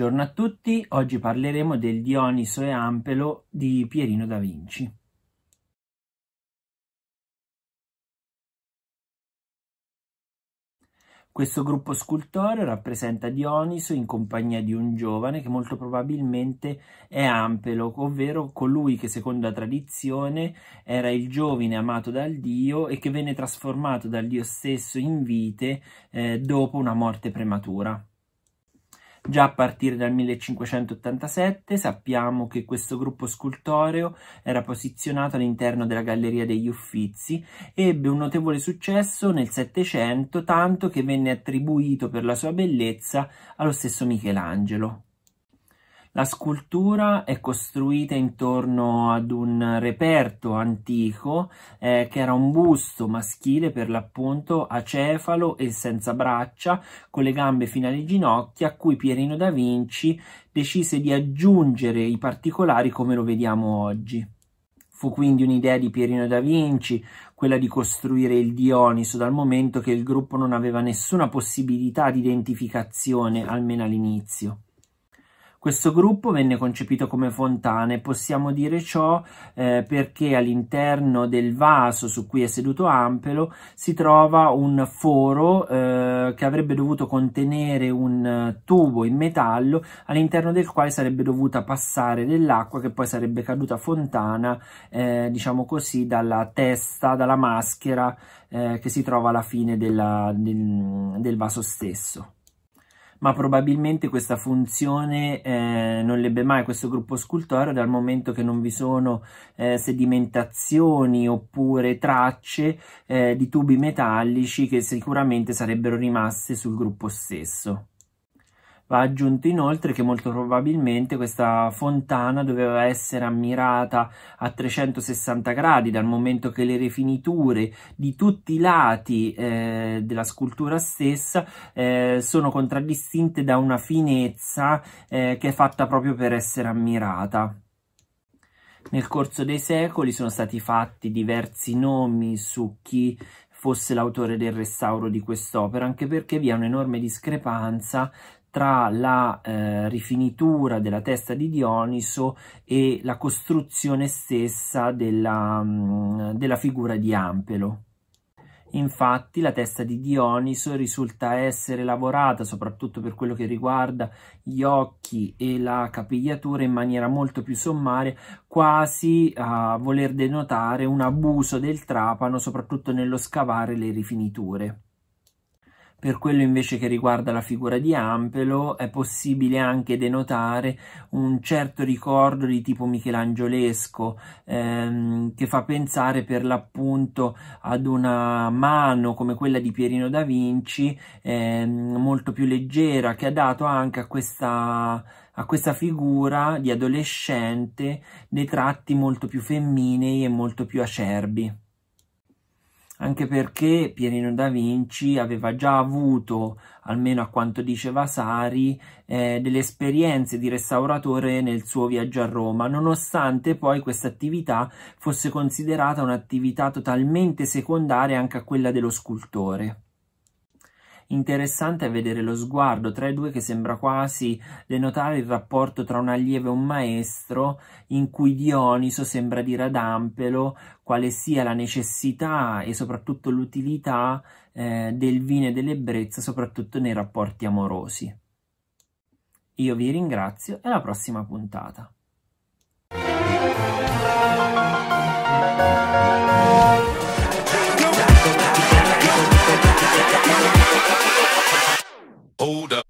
Buongiorno a tutti, oggi parleremo del Dioniso e Ampelo di Pierino da Vinci. Questo gruppo scultoreo rappresenta Dioniso in compagnia di un giovane che molto probabilmente è Ampelo, ovvero colui che secondo la tradizione era il giovine amato dal dio e che venne trasformato dal dio stesso in vite eh, dopo una morte prematura. Già a partire dal 1587 sappiamo che questo gruppo scultoreo era posizionato all'interno della Galleria degli Uffizi e ebbe un notevole successo nel Settecento, tanto che venne attribuito per la sua bellezza allo stesso Michelangelo. La scultura è costruita intorno ad un reperto antico eh, che era un busto maschile per l'appunto acefalo e senza braccia, con le gambe fino alle ginocchia, a cui Pierino da Vinci decise di aggiungere i particolari come lo vediamo oggi. Fu quindi un'idea di Pierino da Vinci quella di costruire il Dioniso, dal momento che il gruppo non aveva nessuna possibilità di identificazione, almeno all'inizio. Questo gruppo venne concepito come fontane, possiamo dire ciò eh, perché all'interno del vaso su cui è seduto Ampelo si trova un foro eh, che avrebbe dovuto contenere un eh, tubo in metallo all'interno del quale sarebbe dovuta passare dell'acqua che poi sarebbe caduta fontana, eh, diciamo così, dalla testa, dalla maschera eh, che si trova alla fine della, del, del vaso stesso ma probabilmente questa funzione eh, non l'ebbe mai questo gruppo scultoreo dal momento che non vi sono eh, sedimentazioni oppure tracce eh, di tubi metallici che sicuramente sarebbero rimaste sul gruppo stesso. Va aggiunto inoltre che molto probabilmente questa fontana doveva essere ammirata a 360 gradi dal momento che le rifiniture di tutti i lati eh, della scultura stessa eh, sono contraddistinte da una finezza eh, che è fatta proprio per essere ammirata. Nel corso dei secoli sono stati fatti diversi nomi su chi fosse l'autore del restauro di quest'opera, anche perché vi è un'enorme discrepanza tra la eh, rifinitura della testa di Dioniso e la costruzione stessa della, mm, della figura di Ampelo. Infatti la testa di Dioniso risulta essere lavorata, soprattutto per quello che riguarda gli occhi e la capigliatura, in maniera molto più sommaria, quasi a voler denotare un abuso del trapano, soprattutto nello scavare le rifiniture. Per quello invece che riguarda la figura di Ampelo è possibile anche denotare un certo ricordo di tipo michelangiolesco ehm, che fa pensare per l'appunto ad una mano come quella di Pierino da Vinci ehm, molto più leggera che ha dato anche a questa a questa figura di adolescente dei tratti molto più femminei e molto più acerbi anche perché Pierino da Vinci aveva già avuto, almeno a quanto diceva Sari, eh, delle esperienze di restauratore nel suo viaggio a Roma, nonostante poi questa attività fosse considerata un'attività totalmente secondaria anche a quella dello scultore. Interessante vedere lo sguardo tra i due che sembra quasi denotare il rapporto tra un allievo e un maestro, in cui Dioniso sembra dire ad Ampelo quale sia la necessità e soprattutto l'utilità eh, del vino e dell'ebbrezza, soprattutto nei rapporti amorosi. Io vi ringrazio e alla prossima puntata. Hold up.